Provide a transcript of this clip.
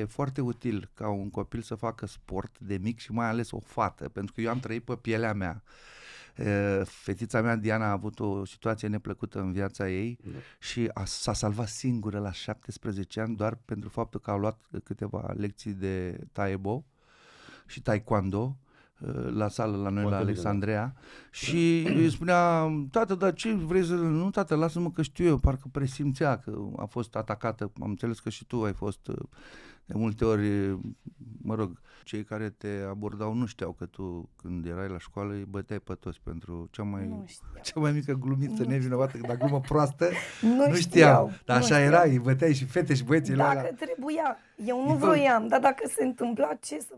E foarte util ca un copil să facă sport de mic și mai ales o fată, pentru că eu am trăit pe pielea mea. Fetița mea, Diana, a avut o situație neplăcută în viața ei da. și a, s-a salvat singură la 17 ani doar pentru faptul că a luat câteva lecții de taebo și taekwondo la sală la noi, Poate la da. Alexandria da. și îi spunea, tată, dar ce vrei să... Nu, tată, lasă-mă că știu eu, parcă presimțea că a fost atacată, am înțeles că și tu ai fost de multe ori, mă rog, cei care te abordau nu știau că tu, când erai la școală, îi băteai pe toți pentru cea mai, cea mai mică glumită nu nevinovată, dar glumă proastă, nu, nu știau. știau. Dar nu așa știau. era, îi băteai și fete și băieții Dacă la... trebuia, eu nu vroiam, dar dacă se întâmpla, ce să